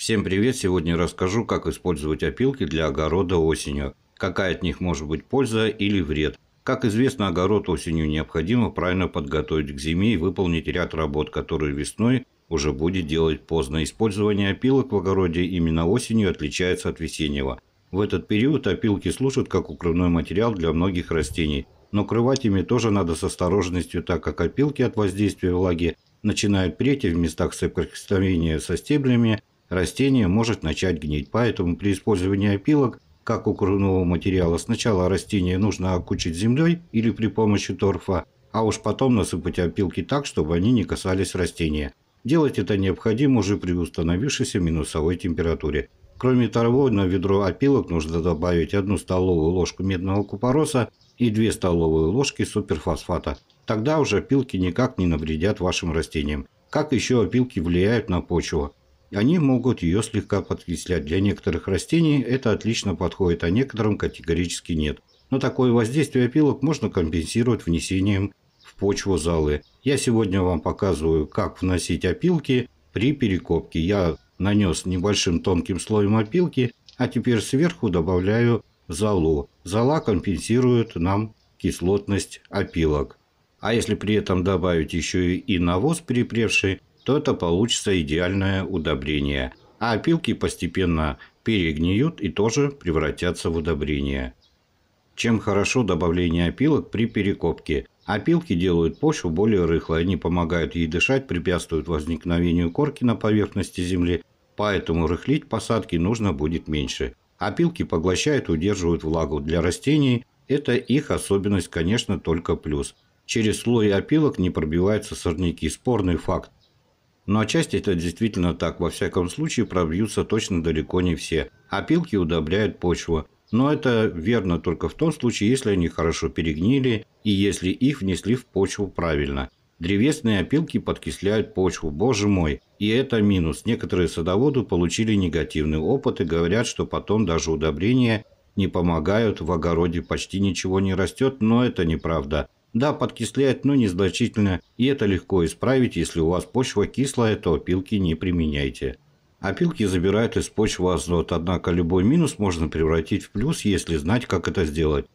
Всем привет! Сегодня расскажу, как использовать опилки для огорода осенью, какая от них может быть польза или вред. Как известно, огород осенью необходимо правильно подготовить к зиме и выполнить ряд работ, которые весной уже будет делать поздно. Использование опилок в огороде именно осенью отличается от весеннего. В этот период опилки служат как укрывной материал для многих растений. Но крывать ими тоже надо с осторожностью, так как опилки от воздействия влаги начинают преть и в местах соприкосновения со стеблями растение может начать гнить. Поэтому при использовании опилок, как укрывного материала, сначала растение нужно окучить землей или при помощи торфа, а уж потом насыпать опилки так, чтобы они не касались растения. Делать это необходимо уже при установившейся минусовой температуре. Кроме того, на ведро опилок нужно добавить 1 столовую ложку медного купороса и 2 столовые ложки суперфосфата. Тогда уже опилки никак не навредят вашим растениям. Как еще опилки влияют на почву? Они могут ее слегка подкислять. Для некоторых растений это отлично подходит, а некоторым категорически нет. Но такое воздействие опилок можно компенсировать внесением в почву залы. Я сегодня вам показываю, как вносить опилки при перекопке. Я нанес небольшим тонким слоем опилки, а теперь сверху добавляю залу. Зала компенсирует нам кислотность опилок. А если при этом добавить еще и навоз перепревший, то это получится идеальное удобрение. А опилки постепенно перегниют и тоже превратятся в удобрение. Чем хорошо добавление опилок при перекопке? Опилки делают почву более рыхлой, они помогают ей дышать, препятствуют возникновению корки на поверхности земли, поэтому рыхлить посадки нужно будет меньше. Опилки поглощают и удерживают влагу. Для растений это их особенность, конечно, только плюс. Через слой опилок не пробиваются сорняки. Спорный факт. Но отчасти это действительно так, во всяком случае пробьются точно далеко не все. Опилки а удобряют почву. Но это верно только в том случае, если они хорошо перегнили и если их внесли в почву правильно. Древесные опилки подкисляют почву, боже мой. И это минус. Некоторые садоводы получили негативный опыт и говорят, что потом даже удобрения не помогают, в огороде почти ничего не растет, но это неправда. Да, подкисляет, но незначительно, и это легко исправить, если у вас почва кислая, то опилки не применяйте. Опилки забирают из почвы азот, однако любой минус можно превратить в плюс, если знать, как это сделать.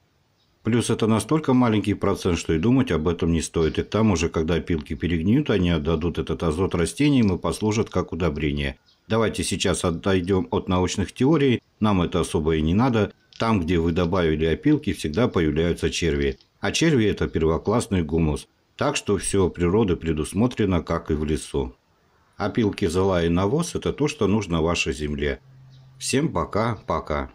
Плюс это настолько маленький процент, что и думать об этом не стоит. И там уже, когда опилки перегниют, они отдадут этот азот растениям и послужат как удобрение. Давайте сейчас отойдем от научных теорий, нам это особо и не надо. Там, где вы добавили опилки, всегда появляются черви. А черви – это первоклассный гумус, так что все природы предусмотрено, как и в лесу. Опилки, а зола и навоз – это то, что нужно вашей земле. Всем пока-пока.